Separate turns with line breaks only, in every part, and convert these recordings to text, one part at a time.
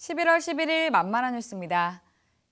11월 11일 만만한 뉴스입니다.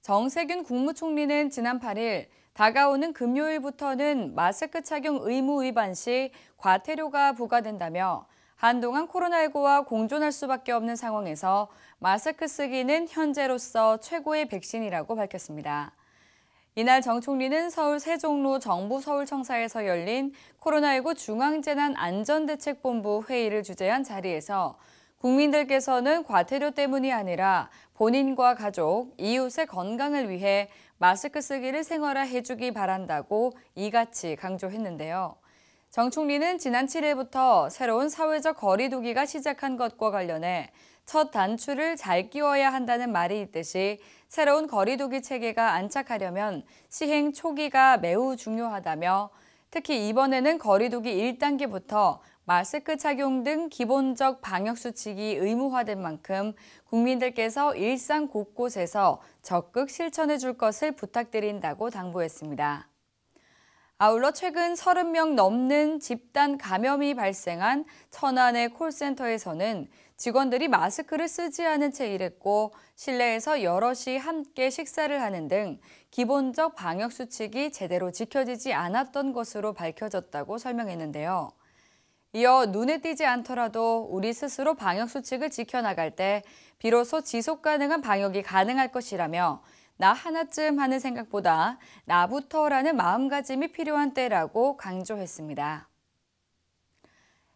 정세균 국무총리는 지난 8일 다가오는 금요일부터는 마스크 착용 의무 위반 시 과태료가 부과된다며 한동안 코로나19와 공존할 수밖에 없는 상황에서 마스크 쓰기는 현재로서 최고의 백신이라고 밝혔습니다. 이날 정 총리는 서울 세종로 정부 서울청사에서 열린 코로나19 중앙재난안전대책본부 회의를 주재한 자리에서 국민들께서는 과태료 때문이 아니라 본인과 가족, 이웃의 건강을 위해 마스크 쓰기를 생활화 해주기 바란다고 이같이 강조했는데요. 정 총리는 지난 7일부터 새로운 사회적 거리두기가 시작한 것과 관련해 첫 단추를 잘 끼워야 한다는 말이 있듯이 새로운 거리두기 체계가 안착하려면 시행 초기가 매우 중요하다며 특히 이번에는 거리두기 1단계부터 마스크 착용 등 기본적 방역수칙이 의무화된 만큼 국민들께서 일상 곳곳에서 적극 실천해 줄 것을 부탁드린다고 당부했습니다. 아울러 최근 30명 넘는 집단 감염이 발생한 천안의 콜센터에서는 직원들이 마스크를 쓰지 않은 채 일했고 실내에서 여럿이 함께 식사를 하는 등 기본적 방역 수칙이 제대로 지켜지지 않았던 것으로 밝혀졌다고 설명했는데요. 이어 눈에 띄지 않더라도 우리 스스로 방역 수칙을 지켜나갈 때 비로소 지속 가능한 방역이 가능할 것이라며 나 하나쯤 하는 생각보다 나부터라는 마음가짐이 필요한 때라고 강조했습니다.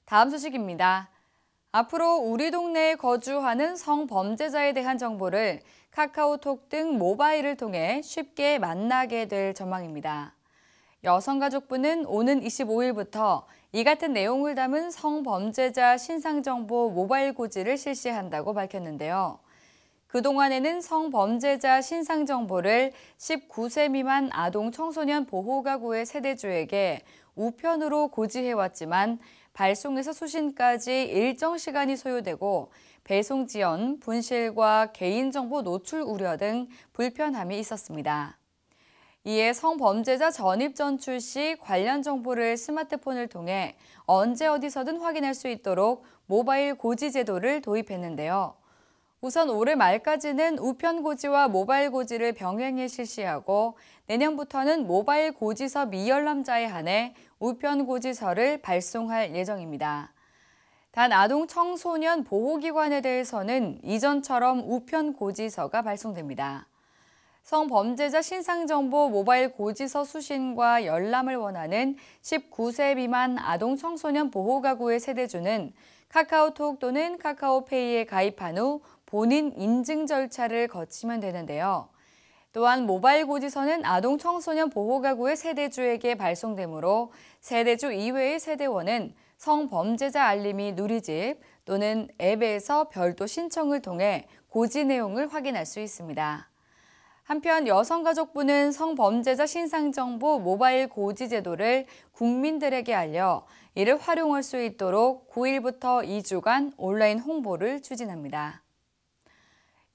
다음 소식입니다. 앞으로 우리 동네에 거주하는 성범죄자에 대한 정보를 카카오톡 등 모바일을 통해 쉽게 만나게 될 전망입니다. 여성가족부는 오는 25일부터 이 같은 내용을 담은 성범죄자 신상정보 모바일 고지를 실시한다고 밝혔는데요. 그동안에는 성범죄자 신상 정보를 19세 미만 아동 청소년 보호가구의 세대주에게 우편으로 고지해왔지만 발송에서 수신까지 일정 시간이 소요되고 배송 지연, 분실과 개인정보 노출 우려 등 불편함이 있었습니다. 이에 성범죄자 전입 전출 시 관련 정보를 스마트폰을 통해 언제 어디서든 확인할 수 있도록 모바일 고지 제도를 도입했는데요. 우선 올해 말까지는 우편 고지와 모바일 고지를 병행해 실시하고 내년부터는 모바일 고지서 미열람자에 한해 우편 고지서를 발송할 예정입니다. 단 아동 청소년 보호기관에 대해서는 이전처럼 우편 고지서가 발송됩니다. 성범죄자 신상정보 모바일 고지서 수신과 열람을 원하는 19세 미만 아동 청소년 보호가구의 세대주는 카카오톡 또는 카카오페이에 가입한 후 본인 인증 절차를 거치면 되는데요. 또한 모바일 고지서는 아동 청소년 보호가구의 세대주에게 발송되므로 세대주 이외의 세대원은 성범죄자 알림이 누리집 또는 앱에서 별도 신청을 통해 고지 내용을 확인할 수 있습니다. 한편 여성가족부는 성범죄자 신상정보 모바일 고지 제도를 국민들에게 알려 이를 활용할 수 있도록 9일부터 2주간 온라인 홍보를 추진합니다.